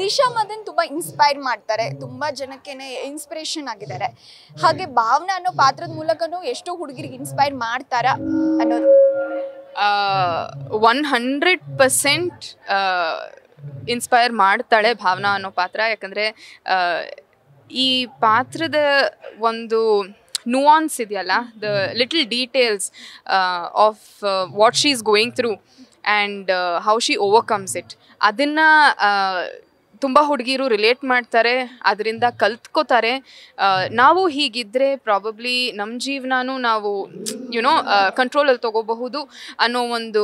ದಿಶಾ ಮದನ್ ತುಂಬಾ ಇನ್ಸ್ಪೈರ್ ಮಾಡ್ತಾರೆ ತುಂಬಾ ಜನಕ್ಕೆನೆ ಇನ್ಸ್ಪಿರೇಷನ್ ಆಗಿದ್ದಾರೆ ಹಾಗೆ ಭಾವನಾ ಅನ್ನೋ ಪಾತ್ರದ ಮೂಲಕನೂ ಎಷ್ಟೋ ಹುಡುಗಿರಿಗೆ ಇನ್ಸ್ಪೈರ್ ಮಾಡ್ತಾರ ಅನ್ನೋದು ಒನ್ ಹಂಡ್ರೆಡ್ ಪರ್ಸೆಂಟ್ ಇನ್ಸ್ಪೈರ್ ಮಾಡ್ತಾಳೆ ಭಾವನಾ ಅನ್ನೋ ಪಾತ್ರ ಯಾಕಂದ್ರೆ ಈ ಪಾತ್ರದ ಒಂದು ನುವಾನ್ಸ್ ಇದೆಯಲ್ಲ the little details of what she is going through and how she overcomes it ಅದನ್ನು ತುಂಬ ಹುಡುಗಿರು ರಿಲೇಟ್ ಮಾಡ್ತಾರೆ ಅದರಿಂದ ಕಲ್ತ್ಕೋತಾರೆ ನಾವು ಹೀಗಿದ್ದರೆ ಪ್ರಾಬಬ್ಲಿ ನಮ್ಮ ಜೀವನನೂ ನಾವು ಯುನೋ ಕಂಟ್ರೋಲಲ್ಲಿ ತಗೋಬಹುದು ಅನ್ನೋ ಒಂದು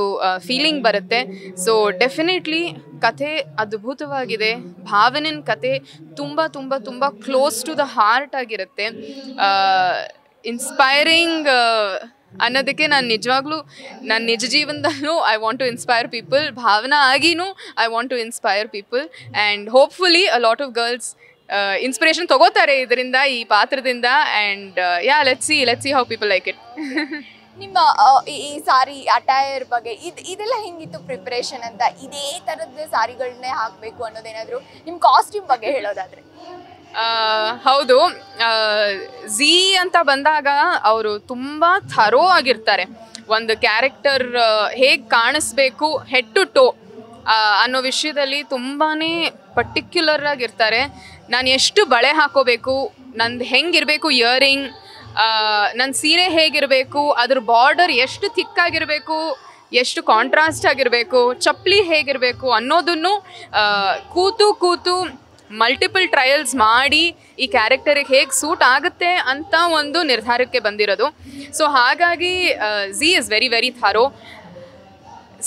ಫೀಲಿಂಗ್ ಬರುತ್ತೆ ಸೊ ಡೆಫಿನೆಟ್ಲಿ ಕಥೆ ಅದ್ಭುತವಾಗಿದೆ ಭಾವನೆನ ಕತೆ ತುಂಬ ತುಂಬ ತುಂಬ ಕ್ಲೋಸ್ ಟು ದ ಹಾರ್ಟ್ ಆಗಿರುತ್ತೆ ಇನ್ಸ್ಪೈರಿಂಗ್ ಅನ್ನೋದಕ್ಕೆ ನಾನು ನಿಜವಾಗ್ಲೂ ನನ್ನ ನಿಜ ಜೀವನದಲ್ಲೂ I want to inspire people Bhavana ಆಗಿನೂ I want to inspire people and hopefully a lot of girls inspiration ತಗೋತಾರೆ ಇದರಿಂದ ಈ ಪಾತ್ರದಿಂದ and yeah let see let see how people like it ನಿಮ್ಮ ಈ ಸಾರಿ ಅಟೈರ್ ಬಗ್ಗೆ ಇದು ಇದೆಲ್ಲ ಹೆಂಗಿತ್ತು ಪ್ರಿಪ್ರೇಷನ್ ಅಂತ ಇದೇ ಥರದ ಸಾರಿಗಳನ್ನೇ ಹಾಕಬೇಕು ಅನ್ನೋದೇನಾದರೂ ನಿಮ್ಮ ಕಾಸ್ಟ್ಯೂಮ್ ಬಗ್ಗೆ ಹೇಳೋದಾದರೆ ಹೌದು ಝೀ ಅಂತ ಬಂದಾಗ ಅವರು ತುಂಬ ಥರೋ ಆಗಿರ್ತಾರೆ ಒಂದು ಕ್ಯಾರೆಕ್ಟರ್ ಹೇಗೆ ಕಾಣಿಸ್ಬೇಕು ಹೆಡ್ ಟು ಟೋ ಅನ್ನೋ ವಿಷಯದಲ್ಲಿ ತುಂಬಾ ಪರ್ಟಿಕ್ಯುಲರ್ ಆಗಿರ್ತಾರೆ ನಾನು ಎಷ್ಟು ಬಳೆ ಹಾಕೋಬೇಕು ನಂದು ಹೆಂಗಿರಬೇಕು ಇಯರಿಂಗ್ ನನ್ನ ಸೀರೆ ಹೇಗಿರಬೇಕು ಅದ್ರ ಬಾರ್ಡರ್ ಎಷ್ಟು ಆಗಿರಬೇಕು ಎಷ್ಟು ಕಾಂಟ್ರಾಸ್ಟ್ ಆಗಿರಬೇಕು ಚಪ್ಪಲಿ ಹೇಗಿರಬೇಕು ಅನ್ನೋದನ್ನು ಕೂತು ಕೂತು ಮಲ್ಟಿಪಲ್ ಟ್ರಯಲ್ಸ್ ಮಾಡಿ ಈ ಕ್ಯಾರೆಕ್ಟರಿಗೆ ಹೇಗೆ ಸೂಟ್ ಆಗುತ್ತೆ ಅಂತ ಒಂದು ನಿರ್ಧಾರಕ್ಕೆ ಬಂದಿರೋದು ಸೊ ಹಾಗಾಗಿ Zee is very very thorough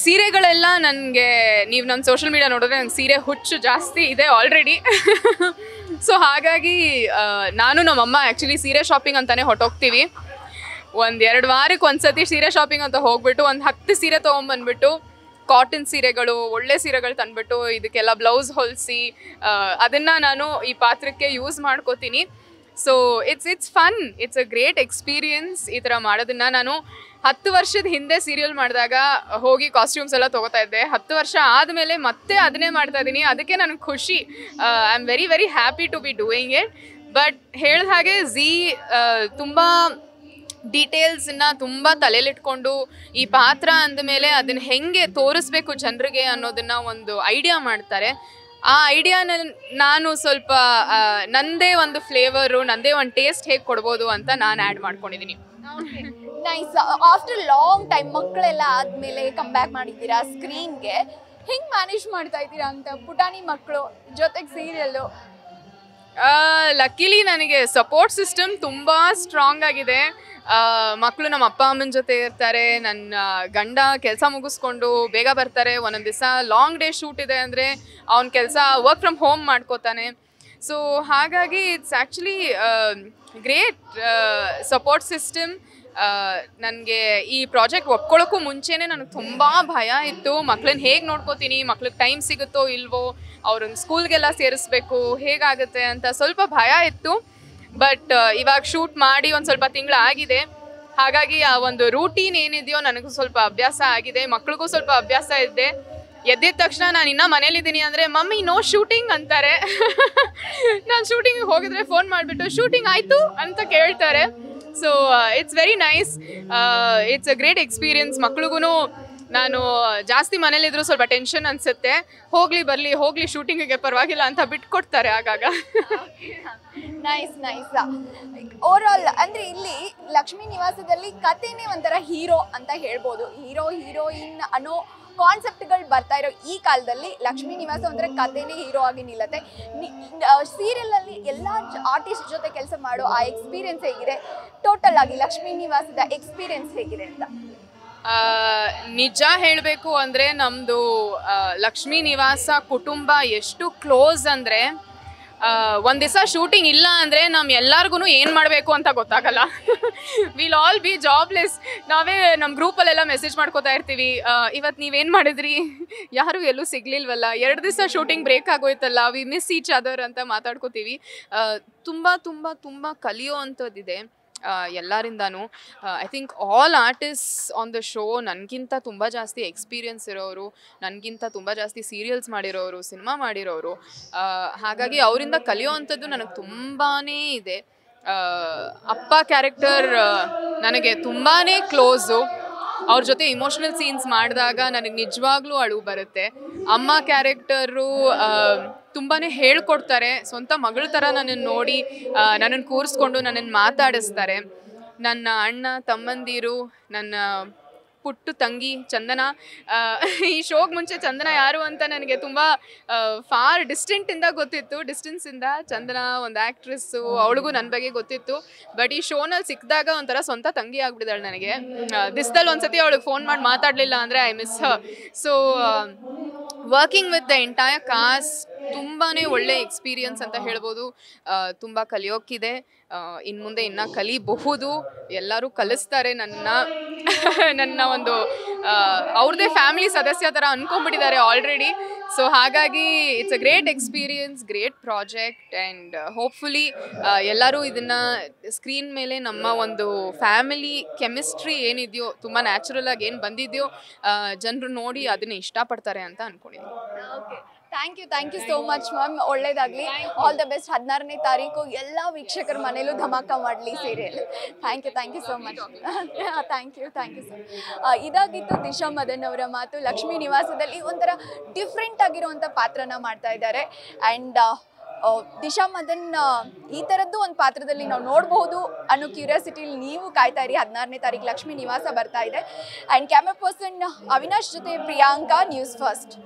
ಸೀರೆಗಳೆಲ್ಲ ನನಗೆ ನೀವು ನನ್ನ ಸೋಷಲ್ ಮೀಡಿಯಾ ನೋಡಿದ್ರೆ ನನಗೆ ಸೀರೆ ಹುಚ್ಚು ಜಾಸ್ತಿ ಇದೆ ಆಲ್ರೆಡಿ ಸೊ ಹಾಗಾಗಿ ನಾನು ನಮ್ಮಮ್ಮ ಆ್ಯಕ್ಚುಲಿ ಸೀರೆ ಶಾಪಿಂಗ್ ಅಂತಲೇ ಹೊಟ್ಟೋಗ್ತೀವಿ ಒಂದು ಎರಡು ವಾರಕ್ಕೆ ಒಂದು ಸತಿ ಸೀರೆ ಶಾಪಿಂಗ್ ಅಂತ ಹೋಗ್ಬಿಟ್ಟು ಒಂದು ಹತ್ತು ಸೀರೆ ತೊಗೊಂಬಂದ್ಬಿಟ್ಟು ಕಾಟನ್ ಸೀರೆಗಳು ಒಳ್ಳೆ ಸೀರೆಗಳು ತಂದ್ಬಿಟ್ಟು ಇದಕ್ಕೆಲ್ಲ ಬ್ಲೌಸ್ ಹೊಲಿಸಿ ಅದನ್ನು ನಾನು ಈ ಪಾತ್ರಕ್ಕೆ ಯೂಸ್ ಮಾಡ್ಕೋತೀನಿ so it's it's fun it's a great experience ಈ ಥರ ಮಾಡೋದನ್ನು ನಾನು ಹತ್ತು ವರ್ಷದ ಹಿಂದೆ ಸೀರಿಯಲ್ ಮಾಡಿದಾಗ ಹೋಗಿ ಕಾಸ್ಟ್ಯೂಮ್ಸ್ ಎಲ್ಲ ತೊಗೋತಾ ಇದ್ದೆ ಹತ್ತು ವರ್ಷ ಆದಮೇಲೆ ಮತ್ತೆ ಅದನ್ನೇ ಮಾಡ್ತಾ ಇದ್ದೀನಿ ಅದಕ್ಕೆ ನನಗೆ ಖುಷಿ I am very very happy to be doing it but ಹೇಳಿದ ಹಾಗೆ ಝೀ ತುಂಬ ಡೀಟೇಲ್ಸನ್ನ ತುಂಬ ತಲೆಲಿಟ್ಕೊಂಡು ಈ ಪಾತ್ರ ಅಂದಮೇಲೆ ಅದನ್ನು ಹೆಂಗೆ ತೋರಿಸ್ಬೇಕು ಜನರಿಗೆ ಅನ್ನೋದನ್ನು ಒಂದು ಐಡಿಯಾ ಮಾಡ್ತಾರೆ ಆ ಐಡಿಯಾನ ನಾನು ಸ್ವಲ್ಪ ನನ್ನದೇ ಒಂದು ಫ್ಲೇವರು ನಂದೇ ಒಂದು ಟೇಸ್ಟ್ ಹೇಗೆ ಕೊಡ್ಬೋದು ಅಂತ ನಾನು ಆ್ಯಡ್ ಮಾಡ್ಕೊಂಡಿದ್ದೀನಿ ನೈಸ್ ಆಫ್ಟರ್ ಲಾಂಗ್ ಟೈಮ್ ಮಕ್ಕಳೆಲ್ಲ ಆದಮೇಲೆ ಕಮ್ ಬ್ಯಾಕ್ ಮಾಡಿದ್ದೀರಾ ಸ್ಕ್ರೀನ್ಗೆ ಹೆಂಗೆ ಮ್ಯಾನೇಜ್ ಮಾಡ್ತಾ ಇದ್ದೀರಾ ಅಂತ ಪುಟಾಣಿ ಮಕ್ಕಳು ಜೊತೆಗೆ ಸೀರಿಯಲ್ಲು ಲಕ್ಕಿಲಿ ನನಗೆ ಸಪೋರ್ಟ್ ಸಿಸ್ಟಮ್ ತುಂಬ ಸ್ಟ್ರಾಂಗ್ ಆಗಿದೆ ಮಕ್ಕಳು ನಮ್ಮ ಅಪ್ಪ ಅಮ್ಮನ ಜೊತೆ ಇರ್ತಾರೆ ನನ್ನ ಗಂಡ ಕೆಲಸ ಮುಗಿಸ್ಕೊಂಡು ಬೇಗ ಬರ್ತಾರೆ ಒಂದೊಂದು ದಿವಸ ಲಾಂಗ್ ಡೇ ಶೂಟ್ ಇದೆ ಅಂದರೆ ಅವ್ನ ಕೆಲಸ ವರ್ಕ್ ಫ್ರಮ್ ಹೋಮ್ ಮಾಡ್ಕೋತಾನೆ ಸೊ ಹಾಗಾಗಿ it's actually great support system ನನಗೆ ಈ ಪ್ರಾಜೆಕ್ಟ್ ಒಪ್ಕೊಳ್ಳೋಕ್ಕೂ ಮುಂಚೆನೇ ನನಗೆ ತುಂಬ ಭಯ ಇತ್ತು ಮಕ್ಳನ್ನ ಹೇಗೆ ನೋಡ್ಕೋತೀನಿ ಮಕ್ಳಿಗೆ ಟೈಮ್ ಸಿಗುತ್ತೋ ಇಲ್ವೋ ಅವ್ರನ್ನ ಸ್ಕೂಲ್ಗೆಲ್ಲ ಸೇರಿಸ್ಬೇಕು ಹೇಗಾಗುತ್ತೆ ಅಂತ ಸ್ವಲ್ಪ ಭಯ ಇತ್ತು ಬಟ್ ಇವಾಗ ಶೂಟ್ ಮಾಡಿ ಒಂದು ಸ್ವಲ್ಪ ತಿಂಗಳು ಆಗಿದೆ ಹಾಗಾಗಿ ಆ ಒಂದು ರೂಟೀನ್ ಏನಿದೆಯೋ ನನಗೂ ಸ್ವಲ್ಪ ಅಭ್ಯಾಸ ಆಗಿದೆ ಮಕ್ಳಿಗೂ ಸ್ವಲ್ಪ ಅಭ್ಯಾಸ ಇದೆ ಎದ್ದಿದ ತಕ್ಷಣ ನಾನು ಇನ್ನೂ ಮನೇಲಿದ್ದೀನಿ ಅಂದರೆ ಮಮ್ಮಿ ನೋ ಶೂಟಿಂಗ್ ಅಂತಾರೆ ನಾನು ಶೂಟಿಂಗಿಗೆ ಹೋಗಿದ್ರೆ ಫೋನ್ ಮಾಡಿಬಿಟ್ಟು ಶೂಟಿಂಗ್ ಆಯಿತು ಅಂತ ಕೇಳ್ತಾರೆ so it's very nice it's a great experience ಮಕ್ಳಿಗೂ ನಾನು uh, ಜಾಸ್ತಿ ಮನೇಲಿದ್ರು ಸ್ವಲ್ಪ ಟೆನ್ಷನ್ ಅನಿಸುತ್ತೆ ಹೋಗಲಿ ಬರಲಿ ಹೋಗಲಿ ಶೂಟಿಂಗಿಗೆ ಪರವಾಗಿಲ್ಲ ಅಂತ ಬಿಟ್ಕೊಡ್ತಾರೆ ಆಗಾಗ ನೈಸ್ ನೈಸ್ ಓವರ್ ಆಲ್ ಅಂದರೆ ಇಲ್ಲಿ ಲಕ್ಷ್ಮೀ ನಿವಾಸದಲ್ಲಿ ಕತೆನೇ ಒಂಥರ ಹೀರೋ ಅಂತ ಹೇಳ್ಬೋದು ಹೀರೋ ಹೀರೋಯಿನ್ ಅನ್ನೋ ಕಾನ್ಸೆಪ್ಟ್ಗಳು ಬರ್ತಾ ಇರೋ ಈ ಕಾಲದಲ್ಲಿ ಲಕ್ಷ್ಮೀ ನಿವಾಸ ಅಂದರೆ ಕಥೆನೇ ಹೀರೋ ಆಗಿ ನಿಲ್ಲತ್ತೆ ಸೀರಿಯಲಲ್ಲಿ ಎಲ್ಲ ಆರ್ಟಿಸ್ಟ್ ಜೊತೆ ಕೆಲಸ ಮಾಡೋ ಆ ಎಕ್ಸ್ಪೀರಿಯನ್ಸ್ ಹೇಗಿದೆ ಟೋಟಲ್ ಆಗಿ ಲಕ್ಷ್ಮೀ ನಿವಾಸದ ಎಕ್ಸ್ಪೀರಿಯನ್ಸ್ ಹೇಗಿದೆ ಅಂತ ನಿಜ ಹೇಳಬೇಕು ಅಂದರೆ ನಮ್ಮದು ಲಕ್ಷ್ಮೀ ನಿವಾಸ ಕುಟುಂಬ ಎಷ್ಟು ಕ್ಲೋಸ್ ಅಂದರೆ ಒಂದು ದಿವಸ ಶೂಟಿಂಗ್ ಇಲ್ಲ ಅಂದರೆ ನಮ್ಮ ಎಲ್ಲರಿಗೂ ಏನು ಮಾಡಬೇಕು ಅಂತ ಗೊತ್ತಾಗಲ್ಲ ವಿಲ್ ಆಲ್ ಬಿ ಜಾಬ್ಲೆಸ್ ನಾವೇ ನಮ್ಮ ಗ್ರೂಪಲ್ಲೆಲ್ಲ ಮೆಸೇಜ್ ಮಾಡ್ಕೋತಾ ಇರ್ತೀವಿ ಇವತ್ತು ನೀವೇನು ಮಾಡಿದ್ರಿ ಯಾರು ಎಲ್ಲೂ ಸಿಗಲಿಲ್ವಲ್ಲ ಎರಡು ದಿವಸ ಶೂಟಿಂಗ್ ಬ್ರೇಕ್ ಆಗೋಯ್ತಲ್ಲ ವಿ ಮಿಸ್ ಈಚ್ ಅದರ್ ಅಂತ ಮಾತಾಡ್ಕೋತೀವಿ ತುಂಬ ತುಂಬ ತುಂಬ ಕಲಿಯೋ ಅಂಥದ್ದಿದೆ ಎಲ್ಲರಿಂದನೂ I think all artist on the show ನನಗಿಂತ ತುಂಬ ಜಾಸ್ತಿ ಎಕ್ಸ್ಪೀರಿಯನ್ಸ್ ಇರೋರು ನನಗಿಂತ ತುಂಬ ಜಾಸ್ತಿ ಸೀರಿಯಲ್ಸ್ ಮಾಡಿರೋರು ಸಿನಿಮಾ ಮಾಡಿರೋರು ಹಾಗಾಗಿ ಅವರಿಂದ ಕಲಿಯೋವಂಥದ್ದು ನನಗೆ ತುಂಬಾ ಇದೆ ಅಪ್ಪ ಕ್ಯಾರೆಕ್ಟರ್ ನನಗೆ ತುಂಬಾ ಕ್ಲೋಸು ಅವ್ರ ಜೊತೆ ಇಮೋಷನಲ್ ಸೀನ್ಸ್ ಮಾಡಿದಾಗ ನನಗೆ ನಿಜವಾಗ್ಲೂ ಅಳು ಬರುತ್ತೆ ಅಮ್ಮ ಕ್ಯಾರೆಕ್ಟರು ತುಂಬಾ ಹೇಳ್ಕೊಡ್ತಾರೆ ಸ್ವಂತ ಮಗಳ ಥರ ನನ್ನನ್ನು ನೋಡಿ ನನ್ನನ್ನು ಕೂರಿಸ್ಕೊಂಡು ನನ್ನನ್ನು ಮಾತಾಡಿಸ್ತಾರೆ ನನ್ನ ಅಣ್ಣ ತಮ್ಮಂದಿರು ನನ್ನ ಪುಟ್ಟು ತಂಗಿ ಚಂದನ ಈ ಶೋಗೆ ಮುಂಚೆ ಚಂದನ ಯಾರು ಅಂತ ನನಗೆ ತುಂಬ ಫಾರ್ ಡಿಸ್ಟೆಂಟಿಂದ ಗೊತ್ತಿತ್ತು ಡಿಸ್ಟೆನ್ಸಿಂದ ಚಂದನ ಒಂದು ಆ್ಯಕ್ಟ್ರೆಸ್ಸು ಅವಳಿಗೂ ನನ್ನ ಬಗ್ಗೆ ಗೊತ್ತಿತ್ತು ಬಟ್ ಈ ಶೋನಲ್ಲಿ ಸಿಕ್ಕಿದಾಗ ಒಂಥರ ಸ್ವಂತ ತಂಗಿ ಆಗ್ಬಿಟ್ಟಿದ್ದಾಳೆ ನನಗೆ ದಿಸ್ದಲ್ಲಿ ಒಂದ್ಸತಿ ಅವಳಿಗೆ ಫೋನ್ ಮಾಡಿ ಮಾತಾಡಲಿಲ್ಲ ಅಂದರೆ I miss so working with the entire cast ತುಂಬಾ ಒಳ್ಳೆ ಎಕ್ಸ್ಪೀರಿಯನ್ಸ್ ಅಂತ ಹೇಳ್ಬೋದು ತುಂಬ ಕಲಿಯೋಕ್ಕಿದೆ ಇನ್ನು ಮುಂದೆ ಇನ್ನೂ ಕಲಿಬಹುದು ಎಲ್ಲರೂ ಕಲಿಸ್ತಾರೆ ನನ್ನ ನನ್ನ ಒಂದು ಅವ್ರದ್ದೇ ಫ್ಯಾಮಿಲಿ ಸದಸ್ಯ ಥರ ಅಂದ್ಕೊಂಬಿಟ್ಟಿದ್ದಾರೆ ಆಲ್ರೆಡಿ ಸೊ ಹಾಗಾಗಿ it's a great experience great project and hopefully ಎಲ್ಲರೂ ಇದನ್ನು ಸ್ಕ್ರೀನ್ ಮೇಲೆ ನಮ್ಮ ಒಂದು ಫ್ಯಾಮಿಲಿ ಕೆಮಿಸ್ಟ್ರಿ ಏನಿದೆಯೋ ತುಂಬ ನ್ಯಾಚುರಲ್ ಆಗಿ ಏನು ಬಂದಿದೆಯೋ ಜನರು ನೋಡಿ ಅದನ್ನು ಇಷ್ಟಪಡ್ತಾರೆ ಅಂತ ಅಂದ್ಕೊಂಡಿದ್ದೀನಿ thank you thank you so much ma'am ಒಳ್ಳೇದಾಗಲಿ ಆಲ್ ದ ಬೆಸ್ಟ್ ಹದಿನಾರನೇ ತಾರೀಕು ಎಲ್ಲ ವೀಕ್ಷಕರ ಮನೇಲೂ ಧಮಾಕ ಮಾಡಲಿ serial thank you thank you so much thank you thank you sir ಇದಾಗಿತ್ತು ದಿಶಾ ಮದನ್ ಅವರ ಮಾತು ಲಕ್ಷ್ಮೀ ನಿವಾಸದಲ್ಲಿ ಒಂಥರ ಡಿಫ್ರೆಂಟ್ ಡಿಫ್ರೆಂಟ್ ಪಾತ್ರನ ಮಾಡ್ತಾ ಇದ್ದಾರೆ and uh, uh, Disha Madan uh, ಈ ತರದ್ದು ಒಂದು ಪಾತ್ರದಲ್ಲಿ ನಾವು ನೋಡಬಹುದು ಅನ್ನೋ ಕ್ಯೂರಿಯಾಸಿಟಿಲಿ ನೀವು ಕಾಯ್ತಾ ಇರಿ ಹದಿನಾರನೇ ತಾರೀಕು ಲಕ್ಷ್ಮಿ ನಿವಾಸ ಬರ್ತಾ ಇದೆ ಅಂಡ್ ಕ್ಯಾಮ್ರಾ ಪರ್ಸನ್ ಅವಿನಾಶ್ ಜೊತೆ ಪ್ರಿಯಾಂಕಾ ನ್ಯೂಸ್ ಫಸ್ಟ್